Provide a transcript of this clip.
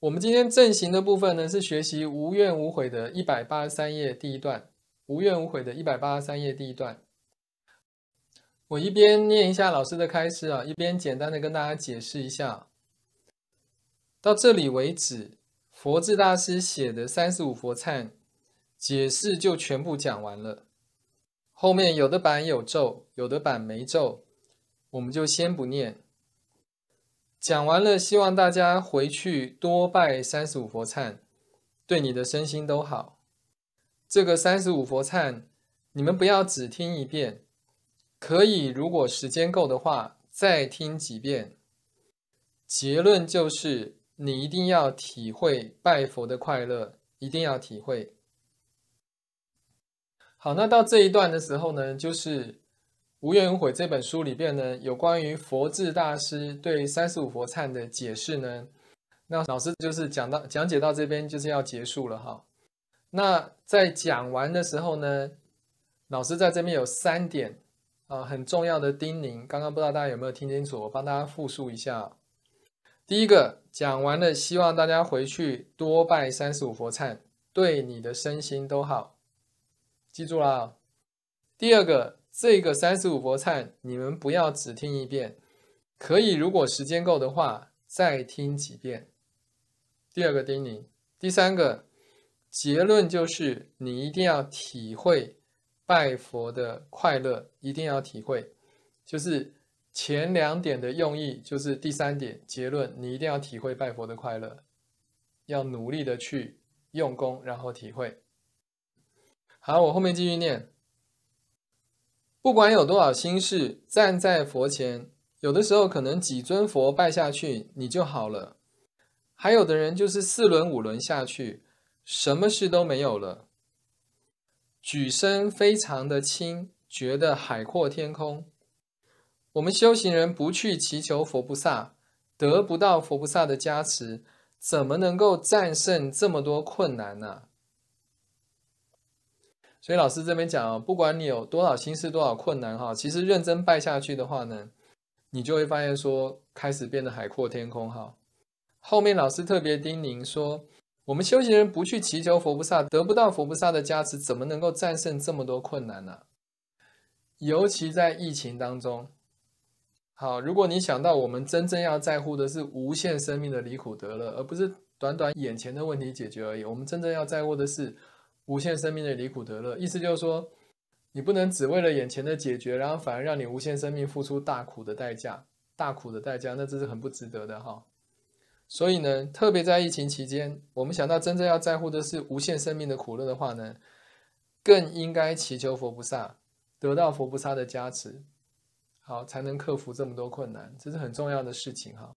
我们今天正行的部分呢，是学习《无怨无悔》的一百八十三页第一段，《无怨无悔》的一百八十三页第一段。我一边念一下老师的开示啊，一边简单的跟大家解释一下。到这里为止，佛智大师写的三十五佛忏解释就全部讲完了。后面有的版有咒，有的版没咒，我们就先不念。讲完了，希望大家回去多拜三十五佛忏，对你的身心都好。这个三十五佛忏，你们不要只听一遍，可以如果时间够的话，再听几遍。结论就是，你一定要体会拜佛的快乐，一定要体会。好，那到这一段的时候呢，就是。《无怨无悔》这本书里边呢，有关于佛智大师对三十五佛忏的解释呢。那老师就是讲到讲解到这边就是要结束了哈。那在讲完的时候呢，老师在这边有三点啊很重要的叮咛，刚刚不知道大家有没有听清楚，我帮大家复述一下。第一个，讲完了，希望大家回去多拜三十五佛忏，对你的身心都好，记住啦。第二个。这个三十五佛忏，你们不要只听一遍，可以，如果时间够的话，再听几遍。第二个叮咛，第三个结论就是，你一定要体会拜佛的快乐，一定要体会。就是前两点的用意，就是第三点结论，你一定要体会拜佛的快乐，要努力的去用功，然后体会。好，我后面继续念。不管有多少心事，站在佛前，有的时候可能几尊佛拜下去，你就好了；还有的人就是四轮五轮下去，什么事都没有了，举身非常的轻，觉得海阔天空。我们修行人不去祈求佛菩萨，得不到佛菩萨的加持，怎么能够战胜这么多困难呢？所以老师这边讲哦，不管你有多少心事、多少困难哈，其实认真拜下去的话呢，你就会发现说开始变得海阔天空哈。后面老师特别叮咛说，我们修行人不去祈求佛菩萨，得不到佛菩萨的加持，怎么能够战胜这么多困难呢？尤其在疫情当中，好，如果你想到我们真正要在乎的是无限生命的离苦得乐，而不是短短眼前的问题解决而已，我们真正要在乎的是。无限生命的离苦得乐，意思就是说，你不能只为了眼前的解决，然后反而让你无限生命付出大苦的代价，大苦的代价，那这是很不值得的哈。所以呢，特别在疫情期间，我们想到真正要在乎的是无限生命的苦乐的话呢，更应该祈求佛菩萨，得到佛菩萨的加持，好才能克服这么多困难，这是很重要的事情哈。